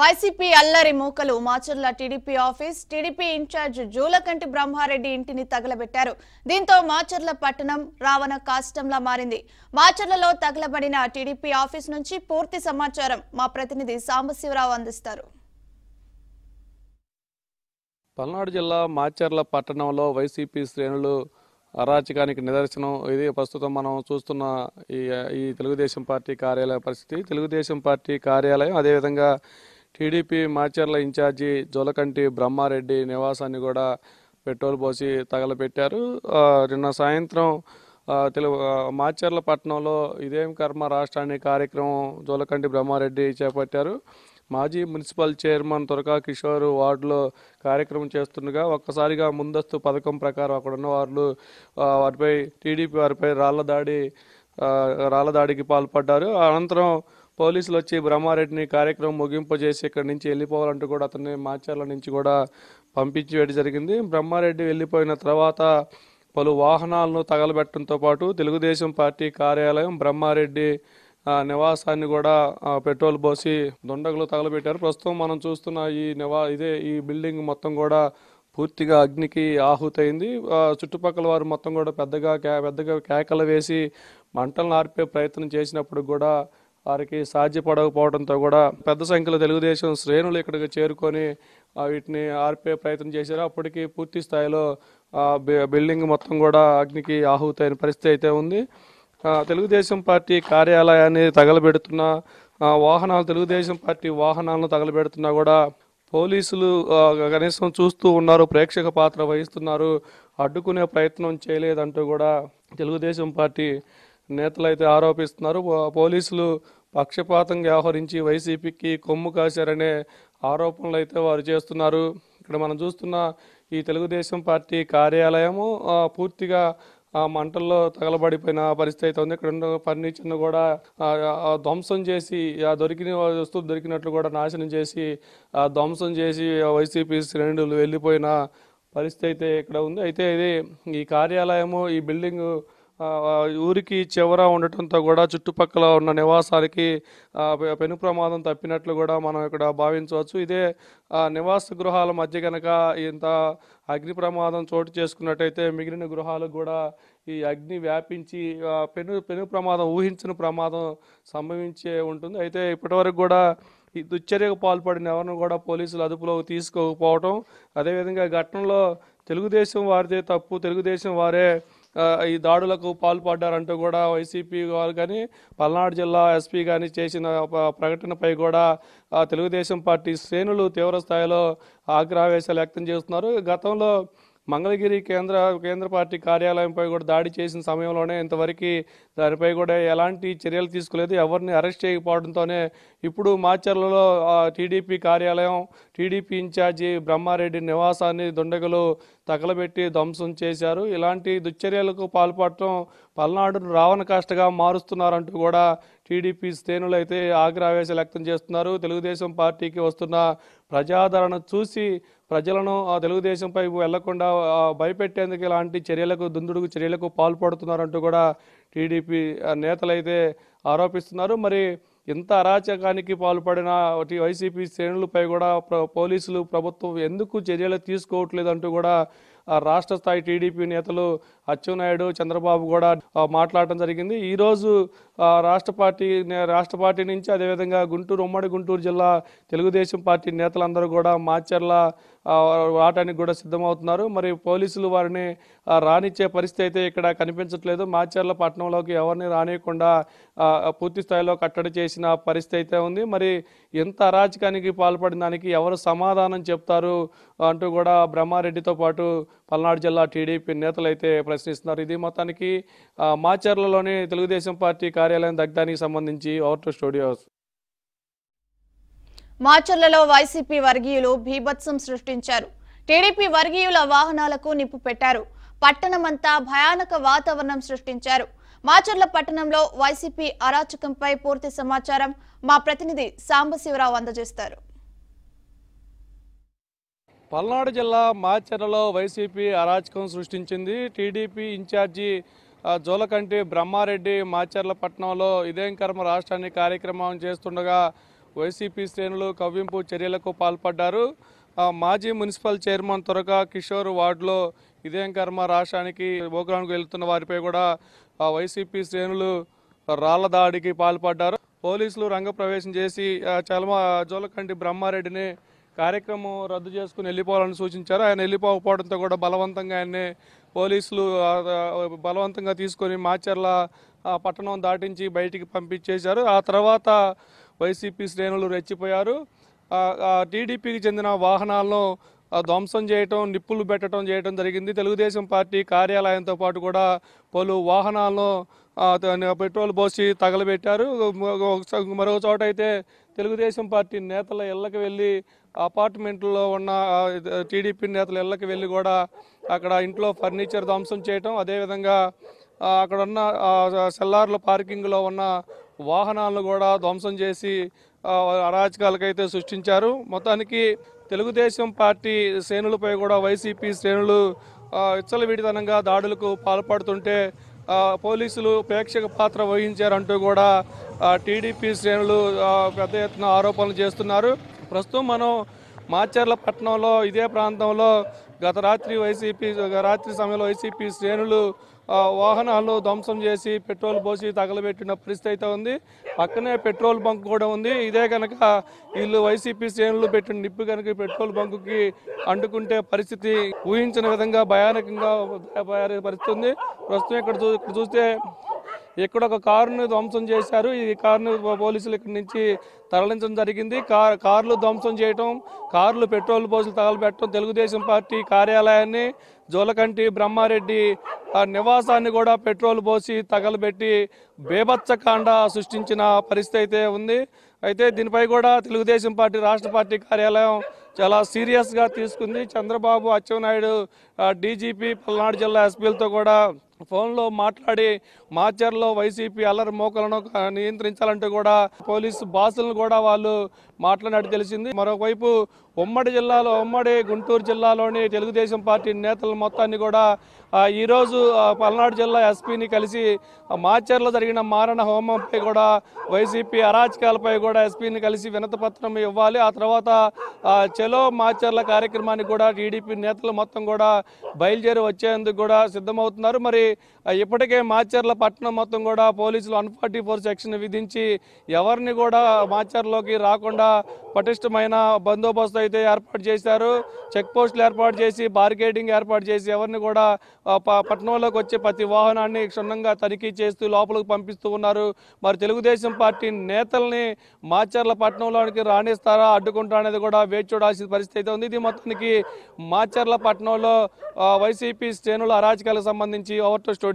YCP అల్లరి మూకలు Macherla TDP office TDP incharge Julakanti Brahmareddy ఇంటిని తగలబెట్టారు దీంతో మాచర్ల పట్టణం రావణ కాష్టంలా మారింది మాచర్లలో తగలబడిన టీడీపీ ఆఫీస్ నుంచి పూర్తి సమాచారం మా ప్రతినిధి సాంబశివరావు అందిస్తారు పల్నాడు జిల్లా మాచర్ల పట్టణంలో వైసీపీ శ్రేణులు అరాచకానికి నిదర్శనం ఇది ప్రస్తుతం మనం చూస్తున్న ఈ ఈ తెలుగుదేశం పార్టీ కార్యాలయ పరిస్థితి తెలుగుదేశం పార్టీ కార్యాలయం అదేవిధంగా టీడీపీ మాచర్ల ఇన్ఛార్జి జోలకంటి బ్రహ్మారెడ్డి నివాసాన్ని కూడా పెట్రోల్ పోసి తగలపెట్టారు నిన్న సాయంత్రం తెలుగు మాచర్ల పట్టణంలో ఇదేం కర్మ రాష్ట్రాన్ని కార్యక్రమం జోలకంటి బ్రహ్మారెడ్డి చేపట్టారు మాజీ మున్సిపల్ చైర్మన్ తురకా కిషోర్ వార్డులో కార్యక్రమం చేస్తుండగా ఒక్కసారిగా ముందస్తు పథకం ప్రకారం అక్కడున్న వాళ్ళు వారిపై టీడీపీ వారిపై రాళ్ల దాడి రాళ్ల దాడికి పాల్పడ్డారు అనంతరం పోలీసులు వచ్చి బ్రహ్మారెడ్డిని కార్యక్రమం ముగింపజేసి ఇక్కడి నుంచి వెళ్ళిపోవాలంటూ కూడా అతన్ని మాచర్ల నుంచి కూడా పంపించేయడం జరిగింది బ్రహ్మారెడ్డి వెళ్ళిపోయిన తర్వాత పలు వాహనాలను తగలబెట్టడంతో పాటు తెలుగుదేశం పార్టీ కార్యాలయం బ్రహ్మారెడ్డి నివాసాన్ని కూడా పెట్రోల్ పోసి దొండగలు తగలబెట్టారు ప్రస్తుతం మనం చూస్తున్న ఈ నివా ఇదే ఈ బిల్డింగ్ మొత్తం కూడా పూర్తిగా అగ్నికి ఆహుతైంది చుట్టుపక్కల వారు మొత్తం కూడా పెద్దగా పెద్దగా కేకలు వేసి మంటలను ఆర్పే ప్రయత్నం చేసినప్పుడు కూడా వారికి సాధ్యపడకపోవడంతో కూడా పెద్ద సంఖ్యలో తెలుగుదేశం శ్రేణులు ఇక్కడికి చేరుకొని వీటిని ఆర్పే ప్రయత్నం చేశారు అప్పటికి పూర్తి స్థాయిలో బిల్డింగ్ మొత్తం కూడా అగ్నికి ఆహుతైన పరిస్థితి అయితే ఉంది తెలుగుదేశం పార్టీ కార్యాలయాన్ని తగలబెడుతున్నా వాహనాలు తెలుగుదేశం పార్టీ వాహనాలను తగలబెడుతున్నా కూడా పోలీసులు కనీసం చూస్తూ ఉన్నారు ప్రేక్షక పాత్ర వహిస్తున్నారు అడ్డుకునే ప్రయత్నం చేయలేదంటూ కూడా తెలుగుదేశం పార్టీ నేతలు అయితే ఆరోపిస్తున్నారు పోలీసులు పక్షపాతంగా వ్యవహరించి వైసీపీకి కొమ్ము కాశారనే ఆరోపణలు అయితే వారు చేస్తున్నారు ఇక్కడ మనం చూస్తున్న ఈ తెలుగుదేశం పార్టీ కార్యాలయము పూర్తిగా ఆ మంటల్లో తగలబడిపోయిన పరిస్థితి అయితే ఉంది ఇక్కడ ఉన్న ఫర్నిచర్ను కూడా ధ్వంసం చేసి ఆ దొరికిన వస్తువులు దొరికినట్లు కూడా నాశనం చేసి ఆ ధ్వంసం చేసి వైసీపీ శ్రేణులు వెళ్ళిపోయిన పరిస్థితి అయితే ఇక్కడ ఉంది అయితే ఇది ఈ కార్యాలయము ఈ బిల్డింగ్ ఊరికి చివర ఉండటంతో కూడా చుట్టుపక్కల ఉన్న నివాసానికి పెను ప్రమాదం తప్పినట్లు కూడా మనం ఇక్కడ భావించవచ్చు ఇదే నివాస గృహాల మధ్య కనుక ఇంత అగ్ని ప్రమాదం చోటు చేసుకున్నట్టయితే మిగిలిన గృహాలకు కూడా ఈ అగ్ని వ్యాపించి పెను పెను ప్రమాదం ఊహించిన ప్రమాదం సంభవించే ఉంటుంది అయితే ఇప్పటివరకు కూడా ఈ దుశ్చర్యకు పాల్పడిన ఎవరిని కూడా పోలీసులు అదుపులోకి తీసుకోకపోవటం అదేవిధంగా ఘటనలో తెలుగుదేశం వారిదే తప్పు తెలుగుదేశం వారే ఈ దాడులకు పాల్పడ్డారంటూ కూడా వైసీపీ వాళ్ళు కానీ పల్నాడు జిల్లా ఎస్పీ కానీ చేసిన ప్రకటనపై కూడా తెలుగుదేశం పార్టీ శ్రేణులు తీవ్ర స్థాయిలో ఆగ్రహవేశాలు వ్యక్తం చేస్తున్నారు గతంలో మంగళగిరి కేంద్ర కేంద్ర పార్టీ కార్యాలయంపై కూడా దాడి చేసిన సమయంలోనే ఇంతవరకు దానిపై కూడా ఎలాంటి చర్యలు తీసుకోలేదు ఎవరిని అరెస్ట్ చేయకపోవడంతోనే ఇప్పుడు మాచర్లలో టీడీపీ కార్యాలయం టీడీపీ ఇన్ఛార్జి బ్రహ్మారెడ్డి నివాసాన్ని దుండగలు తగలబెట్టి ధ్వంసం చేశారు ఇలాంటి దుశ్చర్యలకు పాల్పడటం పల్నాడును రావణ కాష్టగా మారుస్తున్నారంటూ కూడా టీడీపీ శ్రేణులు అయితే ఆగ్రావేశ వ్యక్తం చేస్తున్నారు తెలుగుదేశం పార్టీకి వస్తున్న ప్రజాదరణ చూసి ప్రజలను తెలుగుదేశంపై వెళ్లకుండా భయపెట్టేందుకు ఇలాంటి చర్యలకు దుందుడుగు చర్యలకు పాల్పడుతున్నారంటూ కూడా టీడీపీ నేతలైతే ఆరోపిస్తున్నారు మరి ఇంత అరాచకానికి పాల్పడిన వైసీపీ శ్రేణులపై కూడా పోలీసులు ప్రభుత్వం ఎందుకు చర్యలు తీసుకోవట్లేదంటూ కూడా రాష్ట్ర స్థాయి టీడీపీ నేతలు అచ్చెన్నాయుడు చంద్రబాబు కూడా మాట్లాడటం జరిగింది ఈరోజు రాష్ట్ర పార్టీ రాష్ట్ర పార్టీ నుంచి అదేవిధంగా గుంటూరు ఉమ్మడి గుంటూరు జిల్లా తెలుగుదేశం పార్టీ నేతలందరూ కూడా మాచర్ల వాటానికి కూడా సిద్ధమవుతున్నారు మరి పోలీసులు వారిని రానిచ్చే పరిస్థితి అయితే ఇక్కడ కనిపించట్లేదు మాచర్ల పట్టణంలోకి ఎవరిని రానియకుండా పూర్తి స్థాయిలో కట్టడి చేసిన పరిస్థితి అయితే ఉంది మరి ఎంత అరాచకానికి పాల్పడిన దానికి ఎవరు సమాధానం చెప్తారు అంటూ కూడా బ్రహ్మారెడ్డితో పాటు పల్నాడు జిల్లా టీడీపీ నేతలు అయితే ప్రశ్నిస్తున్నారు ఇది మొత్తానికి మాచర్లలోని తెలుగుదేశం పార్టీ కార్యాలయం దగ్ధానికి సంబంధించి ఓవర్టూ స్టూడియోస్ మాచర్లలో వైసీపీ వర్గీయులు భీభత్సం సృష్టించారు టీడీపీ వర్గీయుల వాహనాలకు నిప్పు పెట్టారు పట్టణమంతా భయానక వాతావరణం సృష్టించారు మాచర్ల పట్టణంలో వైసీపీ అరాచకంపై పూర్తి సమాచారం మా ప్రతినిధి సాంబశివరావు అందజేస్తారు పల్నాడు జిల్లా మాచర్లలో వైసీపీ అరాచకం సృష్టించింది టీడీపీ ఇన్ఛార్జి జోలకంటి బ్రహ్మారెడ్డి మాచర్ల పట్టణంలో ఇదేం కర్మ రాష్ట్రాన్ని కార్యక్రమం చేస్తుండగా వైసీపీ శ్రేణులు కవ్వింపు చర్యలకు పాల్పడ్డారు మాజీ మున్సిపల్ చైర్మన్ త్వరగా కిషోర్ వార్డులో ఇదేం కర్మ రాష్ట్రానికి భోగ్రానికి వెళ్తున్న వారిపై కూడా వైసీపీ శ్రేణులు రాళ్ల దాడికి పాల్పడ్డారు పోలీసులు రంగప్రవేశం చేసి చలమ జోలకంటి బ్రహ్మారెడ్డిని కార్యక్రమం రద్దు చేసుకుని వెళ్ళిపోవాలని సూచించారు ఆయన వెళ్ళిపోకపోవడంతో కూడా బలవంతంగా ఆయన్ని పోలీసులు బలవంతంగా తీసుకొని మాచర్ల పట్టణం దాటించి బయటికి పంపించేశారు ఆ తర్వాత వైసీపీ శ్రేణులు రెచ్చిపోయారు టీడీపీకి చెందిన వాహనాలను ధ్వంసం చేయటం నిప్పులు పెట్టడం చేయడం జరిగింది తెలుగుదేశం పార్టీ కార్యాలయంతో పాటు కూడా పలు వాహనాలను పెట్రోల్ పోసి తగలబెట్టారు మరో చోట అయితే తెలుగుదేశం పార్టీ నేతల ఇళ్ళకి వెళ్ళి అపార్ట్మెంట్లో ఉన్న టీడీపీ నేతల ఇళ్ళకి వెళ్ళి కూడా అక్కడ ఇంట్లో ఫర్నిచర్ ధ్వంసం చేయటం అదేవిధంగా అక్కడ ఉన్న సెల్లార్ల పార్కింగ్లో ఉన్న వాహనాలను కూడా ధ్వంసం చేసి అరాచకాలకైతే సృష్టించారు మొత్తానికి తెలుగుదేశం పార్టీ శ్రేణులపై కూడా వైసీపీ శ్రేణులు విడితనంగా దాడులకు పాల్పడుతుంటే పోలీసులు ప్రేక్షక పాత్ర వహించారంటూ కూడా టీడీపీ శ్రేణులు పెద్ద ఎత్తున ఆరోపణలు చేస్తున్నారు ప్రస్తుతం మనం మాచర్ల పట్టణంలో ఇదే ప్రాంతంలో గత రాత్రి వైసీపీ రాత్రి సమయంలో వైసీపీ శ్రేణులు వాహనాలు ధ్వంసం చేసి పెట్రోల్ పోసి తగలబెట్టిన పరిస్థితి అయితే ఉంది పక్కనే పెట్రోల్ బంక్ కూడా ఉంది ఇదే కనుక వీళ్ళు వైసీపీ శ్రేణులు పెట్టిన నిప్పు కనుక పెట్రోల్ బంకుకి అంటుకుంటే పరిస్థితి ఊహించిన విధంగా భయానకంగా పరిస్థితి ఉంది ప్రస్తుతం ఇక్కడ చూస్తే ఇక్కడ ఒక కారును ధ్వంసం చేశారు ఈ కారును పోలీసులు ఇక్కడి నుంచి తరలించడం జరిగింది కార్ కార్లు ధ్వంసం చేయటం కార్లు పెట్రోల్ పోసులు తగలబెట్టడం తెలుగుదేశం పార్టీ కార్యాలయాన్ని జోలకంటి బ్రహ్మారెడ్డి నివాసాన్ని కూడా పెట్రోల్ పోసి తగలబెట్టి బేభత్సకాండ సృష్టించిన పరిస్థితి అయితే ఉంది అయితే దీనిపై కూడా తెలుగుదేశం పార్టీ రాష్ట్ర పార్టీ కార్యాలయం చాలా సీరియస్గా తీసుకుంది చంద్రబాబు అచ్చెన్నాయుడు డీజీపీ పల్నాడు జిల్లా ఎస్పీలతో కూడా ఫోన్లో మాట్లాడి మాచర్లో వైసీపీ అల్లరి మోకలను నియంత్రించాలంటూ కూడా పోలీసు బాసులను కూడా వాళ్ళు మాట్లాడినట్టు తెలిసింది మరోవైపు ఉమ్మడి జిల్లాలో ఉమ్మడి గుంటూరు జిల్లాలోని తెలుగుదేశం పార్టీ నేతల మొత్తాన్ని కూడా ఈరోజు పల్నాడు జిల్లా ఎస్పీని కలిసి మాచర్లో జరిగిన మారణ హోమంపై కూడా వైసీపీ అరాచకాలపై కూడా ఎస్పీని కలిసి వినతపత్రం ఇవ్వాలి ఆ తర్వాత చలో మాచర్ల కార్యక్రమానికి కూడా టీడీపీ నేతలు మొత్తం కూడా బయలుదేరి వచ్చేందుకు కూడా సిద్ధమవుతున్నారు మరి ఇప్పటికే మాచర్ల పట్టణం మొత్తం కూడా పోలీసులు వన్ ఫార్టీ ఫోర్ సెక్షన్ విధించి ఎవరిని కూడా మాచర్లోకి రాకుండా పటిష్టమైన బందోబస్తు అయితే ఏర్పాటు చేశారు చెక్ పోస్టులు ఏర్పాటు చేసి బారికేడింగ్ ఏర్పాటు చేసి ఎవరిని కూడా పట్టణంలోకి వచ్చే ప్రతి వాహనాన్ని క్షుణ్ణంగా తనిఖీ చేస్తూ లోపలికి పంపిస్తూ ఉన్నారు మరి తెలుగుదేశం పార్టీ నేతల్ని మాచర్ల పట్టణంలోనికి రాణిస్తారా అడ్డుకుంటా అనేది కూడా వేచి చూడాల్సిన పరిస్థితి అయితే ఉంది ఇది మొత్తానికి మాచర్ల పట్టణంలో వైసీపీ శ్రేణుల అరాచకాలకు సంబంధించి ఓవర్ power to studio.